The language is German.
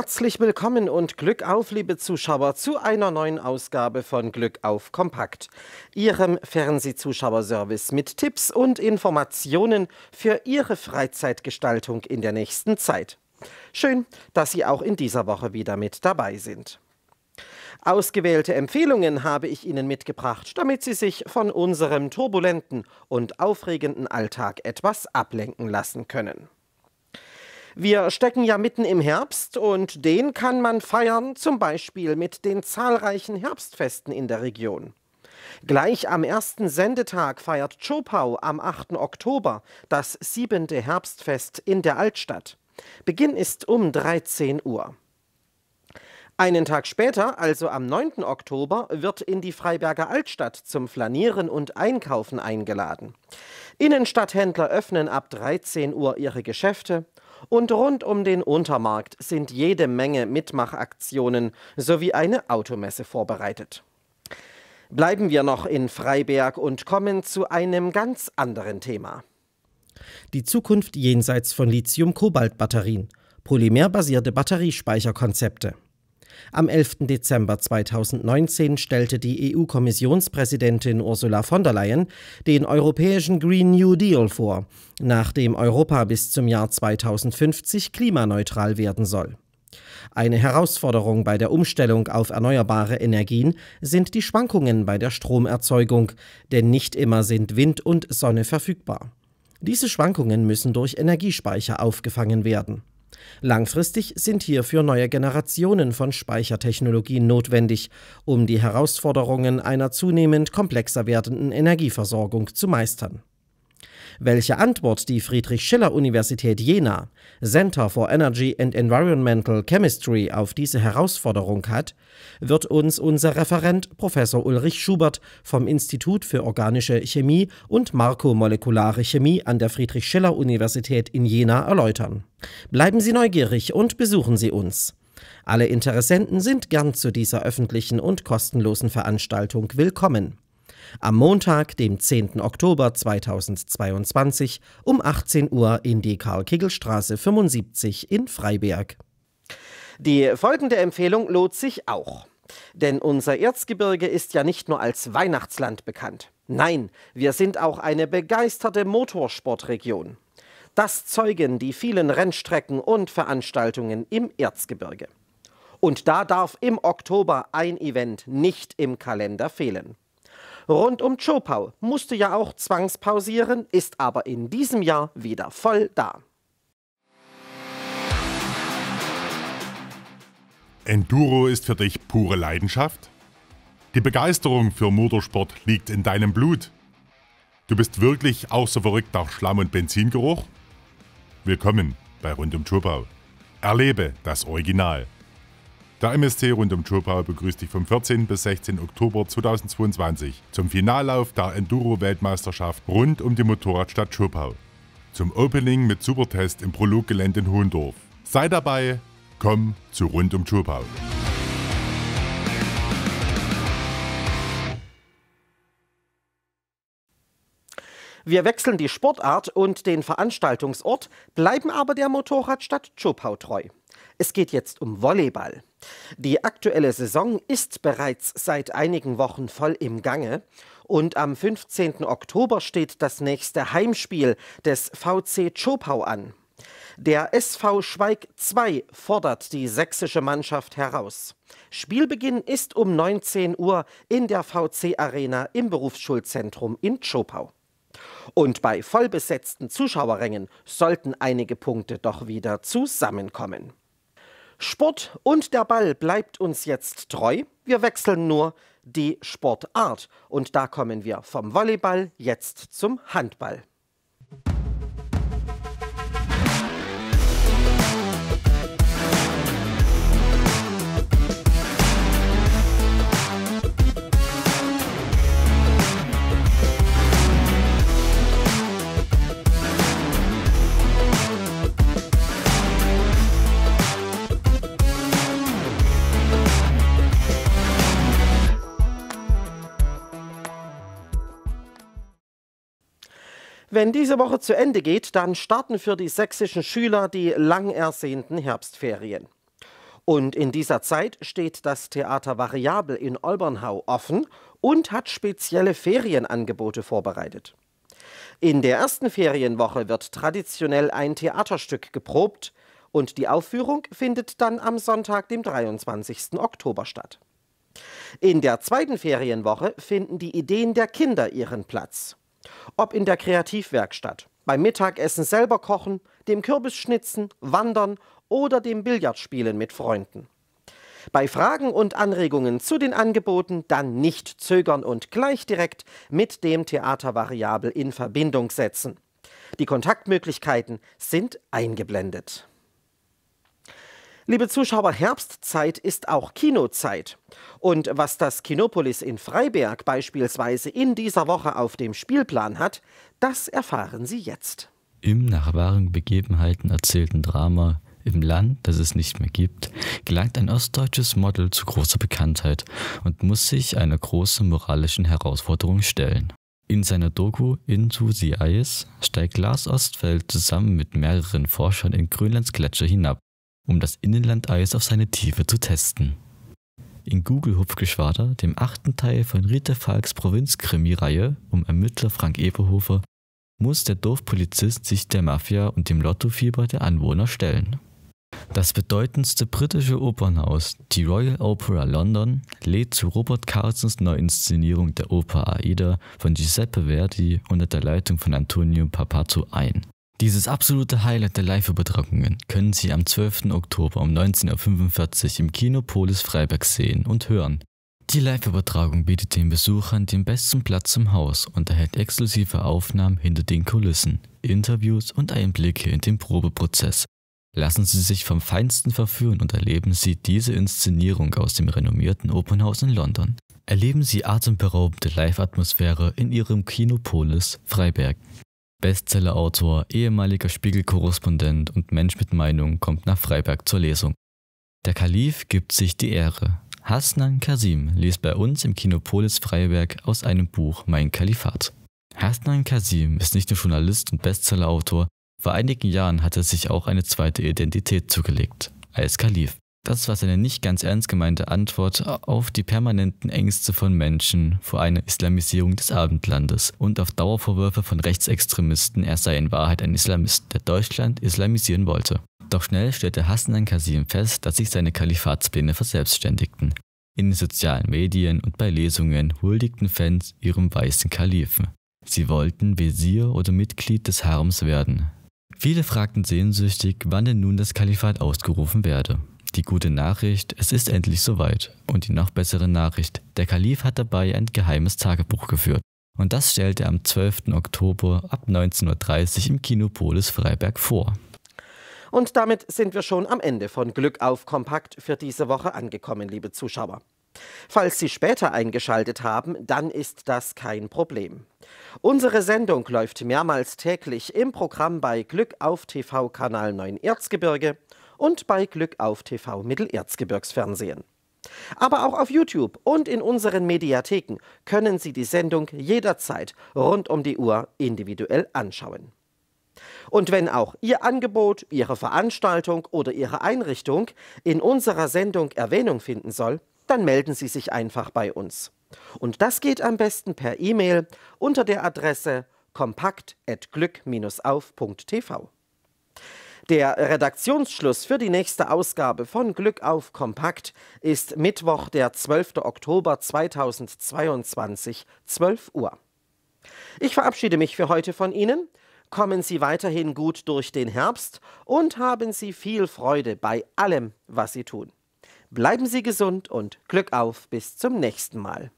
Herzlich willkommen und Glück auf, liebe Zuschauer, zu einer neuen Ausgabe von Glück auf Kompakt, Ihrem Fernsehzuschauerservice mit Tipps und Informationen für Ihre Freizeitgestaltung in der nächsten Zeit. Schön, dass Sie auch in dieser Woche wieder mit dabei sind. Ausgewählte Empfehlungen habe ich Ihnen mitgebracht, damit Sie sich von unserem turbulenten und aufregenden Alltag etwas ablenken lassen können. Wir stecken ja mitten im Herbst und den kann man feiern, zum Beispiel mit den zahlreichen Herbstfesten in der Region. Gleich am ersten Sendetag feiert Chopau am 8. Oktober das siebente Herbstfest in der Altstadt. Beginn ist um 13 Uhr. Einen Tag später, also am 9. Oktober, wird in die Freiberger Altstadt zum Flanieren und Einkaufen eingeladen. Innenstadthändler öffnen ab 13 Uhr ihre Geschäfte und rund um den Untermarkt sind jede Menge Mitmachaktionen sowie eine Automesse vorbereitet. Bleiben wir noch in Freiberg und kommen zu einem ganz anderen Thema. Die Zukunft jenseits von Lithium-Kobalt-Batterien, polymerbasierte Batteriespeicherkonzepte. Am 11. Dezember 2019 stellte die EU-Kommissionspräsidentin Ursula von der Leyen den europäischen Green New Deal vor, nachdem Europa bis zum Jahr 2050 klimaneutral werden soll. Eine Herausforderung bei der Umstellung auf erneuerbare Energien sind die Schwankungen bei der Stromerzeugung, denn nicht immer sind Wind und Sonne verfügbar. Diese Schwankungen müssen durch Energiespeicher aufgefangen werden. Langfristig sind hierfür neue Generationen von Speichertechnologien notwendig, um die Herausforderungen einer zunehmend komplexer werdenden Energieversorgung zu meistern welche Antwort die Friedrich Schiller Universität Jena, Center for Energy and Environmental Chemistry, auf diese Herausforderung hat, wird uns unser Referent Professor Ulrich Schubert vom Institut für organische Chemie und Markomolekulare Chemie an der Friedrich Schiller Universität in Jena erläutern. Bleiben Sie neugierig und besuchen Sie uns. Alle Interessenten sind gern zu dieser öffentlichen und kostenlosen Veranstaltung willkommen am Montag, dem 10. Oktober 2022 um 18 Uhr in die Karl-Kegel-Straße 75 in Freiberg. Die folgende Empfehlung lohnt sich auch. Denn unser Erzgebirge ist ja nicht nur als Weihnachtsland bekannt. Nein, wir sind auch eine begeisterte Motorsportregion. Das zeugen die vielen Rennstrecken und Veranstaltungen im Erzgebirge. Und da darf im Oktober ein Event nicht im Kalender fehlen. Rund um Zschopau musste ja auch zwangspausieren, ist aber in diesem Jahr wieder voll da. Enduro ist für dich pure Leidenschaft? Die Begeisterung für Motorsport liegt in deinem Blut. Du bist wirklich auch so verrückt nach Schlamm- und Benzingeruch? Willkommen bei Rund um Chopau. Erlebe das Original. Der MSC rund um Chopau begrüßt dich vom 14. bis 16. Oktober 2022 zum Finallauf der Enduro-Weltmeisterschaft rund um die Motorradstadt Chopau. Zum Opening mit Supertest im Prologgelände in Hohendorf. Sei dabei, komm zu rund um Chopau. Wir wechseln die Sportart und den Veranstaltungsort, bleiben aber der Motorradstadt Chopau treu. Es geht jetzt um Volleyball. Die aktuelle Saison ist bereits seit einigen Wochen voll im Gange und am 15. Oktober steht das nächste Heimspiel des VC Chopau an. Der SV Schweig 2 fordert die sächsische Mannschaft heraus. Spielbeginn ist um 19 Uhr in der VC Arena im Berufsschulzentrum in Chopau. Und bei vollbesetzten Zuschauerrängen sollten einige Punkte doch wieder zusammenkommen. Sport und der Ball bleibt uns jetzt treu. Wir wechseln nur die Sportart. Und da kommen wir vom Volleyball jetzt zum Handball. Wenn diese Woche zu Ende geht, dann starten für die sächsischen Schüler die lang ersehnten Herbstferien. Und in dieser Zeit steht das Theater Variabel in Olbernhau offen und hat spezielle Ferienangebote vorbereitet. In der ersten Ferienwoche wird traditionell ein Theaterstück geprobt und die Aufführung findet dann am Sonntag, dem 23. Oktober statt. In der zweiten Ferienwoche finden die Ideen der Kinder ihren Platz. Ob in der Kreativwerkstatt, beim Mittagessen selber kochen, dem Kürbisschnitzen, Wandern oder dem Billardspielen mit Freunden. Bei Fragen und Anregungen zu den Angeboten dann nicht zögern und gleich direkt mit dem Theatervariabel in Verbindung setzen. Die Kontaktmöglichkeiten sind eingeblendet. Liebe Zuschauer, Herbstzeit ist auch Kinozeit. Und was das Kinopolis in Freiberg beispielsweise in dieser Woche auf dem Spielplan hat, das erfahren Sie jetzt. Im nach wahren Begebenheiten erzählten Drama im Land, das es nicht mehr gibt, gelangt ein ostdeutsches Model zu großer Bekanntheit und muss sich einer großen moralischen Herausforderung stellen. In seiner Doku Into the Eyes steigt Lars Ostfeld zusammen mit mehreren Forschern in Grönlands Gletscher hinab, um das Innenlandeis auf seine Tiefe zu testen. In Google-Hupfgeschwader, dem achten Teil von Rita Falks Provinzkrimi-Reihe um Ermittler Frank Eberhofer, muss der Dorfpolizist sich der Mafia und dem Lottofieber der Anwohner stellen. Das bedeutendste britische Opernhaus, die Royal Opera London, lädt zu Robert Carlsons Neuinszenierung der Oper Aida von Giuseppe Verdi unter der Leitung von Antonio Papato ein. Dieses absolute Highlight der Live-Übertragungen können Sie am 12. Oktober um 19.45 Uhr im Kino Polis Freiberg sehen und hören. Die Live-Übertragung bietet den Besuchern den besten Platz im Haus und erhält exklusive Aufnahmen hinter den Kulissen, Interviews und Einblicke in den Probeprozess. Lassen Sie sich vom Feinsten verführen und erleben Sie diese Inszenierung aus dem renommierten Opernhaus in London. Erleben Sie atemberaubende Live-Atmosphäre in Ihrem Kinopolis Freiberg. Bestsellerautor, ehemaliger Spiegelkorrespondent und Mensch mit Meinung kommt nach Freiberg zur Lesung. Der Kalif gibt sich die Ehre. Hasnan Kasim liest bei uns im Kinopolis Freiberg aus einem Buch Mein Kalifat. Hasnan Kasim ist nicht nur Journalist und Bestsellerautor, vor einigen Jahren hat er sich auch eine zweite Identität zugelegt, als Kalif. Das war seine nicht ganz ernst gemeinte Antwort auf die permanenten Ängste von Menschen vor einer Islamisierung des Abendlandes und auf Dauervorwürfe von Rechtsextremisten, er sei in Wahrheit ein Islamist, der Deutschland islamisieren wollte. Doch schnell stellte Hassan Kasim fest, dass sich seine Kalifatspläne verselbstständigten. In den sozialen Medien und bei Lesungen huldigten Fans ihrem weißen Kalifen. Sie wollten Wesir oder Mitglied des Harems werden. Viele fragten sehnsüchtig, wann denn nun das Kalifat ausgerufen werde. Die gute Nachricht, es ist endlich soweit. Und die noch bessere Nachricht, der Kalif hat dabei ein geheimes Tagebuch geführt. Und das stellt er am 12. Oktober ab 19.30 Uhr im Kinopolis Freiberg vor. Und damit sind wir schon am Ende von Glück auf Kompakt für diese Woche angekommen, liebe Zuschauer. Falls Sie später eingeschaltet haben, dann ist das kein Problem. Unsere Sendung läuft mehrmals täglich im Programm bei Glück auf TV Kanal 9 Erzgebirge und bei Glück auf TV Mittelerzgebirgsfernsehen. Aber auch auf YouTube und in unseren Mediatheken können Sie die Sendung jederzeit rund um die Uhr individuell anschauen. Und wenn auch Ihr Angebot, Ihre Veranstaltung oder Ihre Einrichtung in unserer Sendung Erwähnung finden soll, dann melden Sie sich einfach bei uns. Und das geht am besten per E-Mail unter der Adresse kompakt.glück-auf.tv. Der Redaktionsschluss für die nächste Ausgabe von Glück auf Kompakt ist Mittwoch, der 12. Oktober 2022, 12 Uhr. Ich verabschiede mich für heute von Ihnen. Kommen Sie weiterhin gut durch den Herbst und haben Sie viel Freude bei allem, was Sie tun. Bleiben Sie gesund und Glück auf bis zum nächsten Mal.